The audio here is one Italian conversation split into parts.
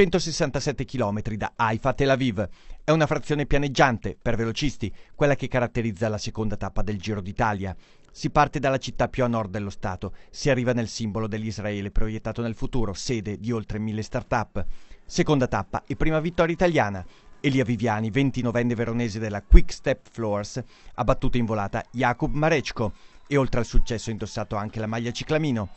167 km da Haifa a Tel Aviv. È una frazione pianeggiante, per velocisti, quella che caratterizza la seconda tappa del Giro d'Italia. Si parte dalla città più a nord dello Stato, si arriva nel simbolo dell'Israele proiettato nel futuro, sede di oltre mille start-up. Seconda tappa e prima vittoria italiana. Elia Viviani, 29enne veronese della Quick Step Floors, ha battuto in volata Jakub Mareczko e oltre al successo ha indossato anche la maglia ciclamino.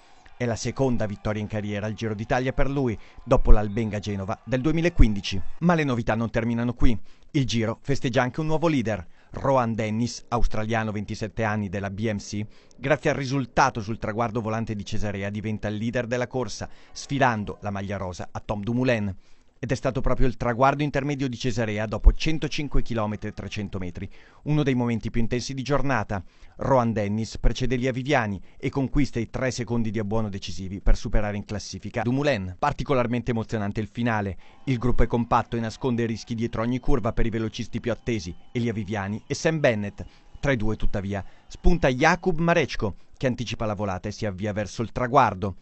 È la seconda vittoria in carriera al Giro d'Italia per lui, dopo l'Albenga Genova del 2015. Ma le novità non terminano qui. Il Giro festeggia anche un nuovo leader, Rohan Dennis, australiano 27 anni della BMC, grazie al risultato sul traguardo volante di Cesarea diventa il leader della corsa, sfidando la maglia rosa a Tom Dumoulin ed è stato proprio il traguardo intermedio di Cesarea dopo 105 km e 300 metri, uno dei momenti più intensi di giornata. Rohan Dennis precede Lia Viviani e conquista i tre secondi di abbuono decisivi per superare in classifica Dumoulin. Particolarmente emozionante il finale. Il gruppo è compatto e nasconde i rischi dietro ogni curva per i velocisti più attesi, Elia Viviani e Sam Bennett. Tra i due, tuttavia, spunta Jakub Mareczko, che anticipa la volata e si avvia verso il traguardo.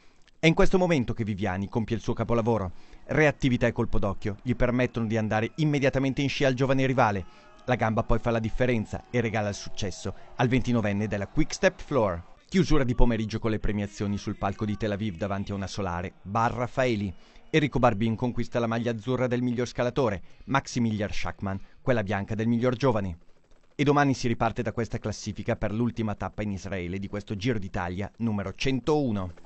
È in questo momento che Viviani compie il suo capolavoro. Reattività e colpo d'occhio gli permettono di andare immediatamente in scia al giovane rivale. La gamba poi fa la differenza e regala il successo al 29enne della Quick Step Floor. Chiusura di pomeriggio con le premiazioni sul palco di Tel Aviv davanti a una solare, Bar Raffaeli. Enrico Barbin conquista la maglia azzurra del miglior scalatore, Maximilian Schachmann quella bianca del miglior giovane. E domani si riparte da questa classifica per l'ultima tappa in Israele di questo Giro d'Italia numero 101.